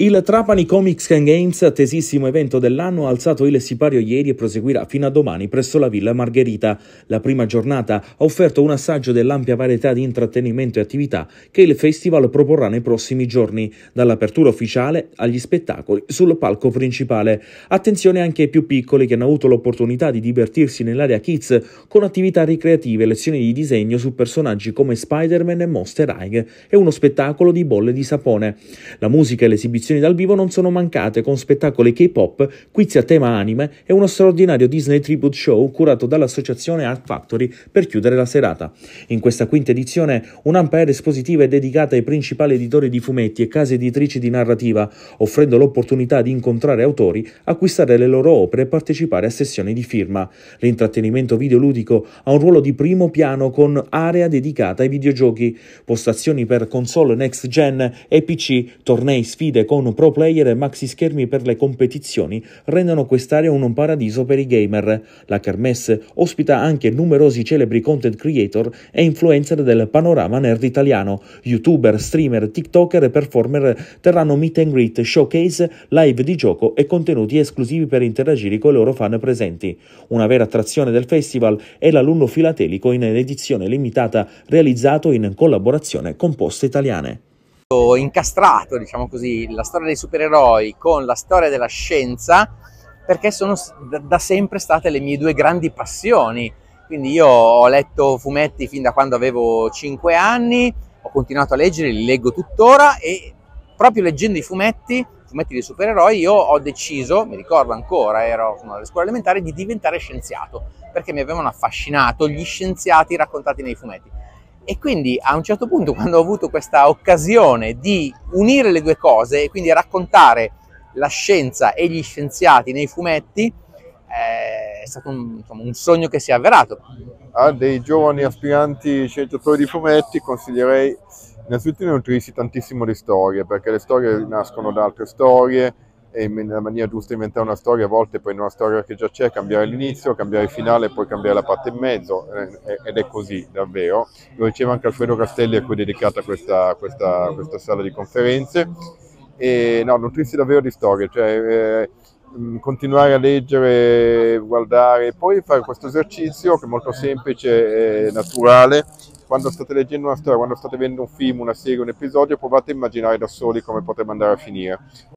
Il Trapani Comics and Games, attesissimo evento dell'anno, ha alzato il sipario ieri e proseguirà fino a domani presso la Villa Margherita. La prima giornata ha offerto un assaggio dell'ampia varietà di intrattenimento e attività che il festival proporrà nei prossimi giorni, dall'apertura ufficiale agli spettacoli sul palco principale. Attenzione anche ai più piccoli che hanno avuto l'opportunità di divertirsi nell'area kids con attività ricreative, lezioni di disegno su personaggi come Spider-Man e Monster High e uno spettacolo di bolle di sapone. La musica e l'esibizione esibizioni dal vivo non sono mancate con spettacoli K-pop, quiz a tema anime e uno straordinario Disney Tribute Show curato dall'associazione Art Factory per chiudere la serata. In questa quinta edizione un'ampia espositiva è dedicata ai principali editori di fumetti e case editrici di narrativa, offrendo l'opportunità di incontrare autori, acquistare le loro opere e partecipare a sessioni di firma. L'intrattenimento videoludico ha un ruolo di primo piano con area dedicata ai videogiochi, postazioni per console next gen e PC, tornei, sfide con con pro player e maxi schermi per le competizioni rendono quest'area un paradiso per i gamer. La Kermesse ospita anche numerosi celebri content creator e influencer del panorama nerd italiano. Youtuber, streamer, tiktoker e performer terranno meet and greet, showcase, live di gioco e contenuti esclusivi per interagire con i loro fan presenti. Una vera attrazione del festival è l'alunno filatelico in edizione limitata realizzato in collaborazione con Poste Italiane ho incastrato, diciamo così, la storia dei supereroi con la storia della scienza perché sono da sempre state le mie due grandi passioni. Quindi io ho letto fumetti fin da quando avevo 5 anni, ho continuato a leggere, li leggo tuttora e proprio leggendo i fumetti, fumetti di supereroi, io ho deciso, mi ricordo ancora, ero alle scuole elementari, di diventare scienziato, perché mi avevano affascinato gli scienziati raccontati nei fumetti. E quindi a un certo punto, quando ho avuto questa occasione di unire le due cose e quindi raccontare la scienza e gli scienziati nei fumetti, eh, è stato un, insomma, un sogno che si è avverato. A dei giovani aspiranti sceneggiatori di fumetti consiglierei innanzitutto di nutrirsi tantissimo di storie, perché le storie nascono da altre storie, e nella maniera giusta inventare una storia, a volte prendere una storia che già c'è, cambiare l'inizio, cambiare il finale, poi cambiare la parte in mezzo, eh, eh, ed è così davvero. Lo diceva anche Alfredo Castelli a cui è dedicata questa, questa, questa sala di conferenze. E no, nutrirsi davvero di storie, cioè eh, mm, continuare a leggere, guardare, poi fare questo esercizio che è molto semplice e naturale. Quando state leggendo una storia, quando state vedendo un film, una serie, un episodio, provate a immaginare da soli come potrebbe andare a finire.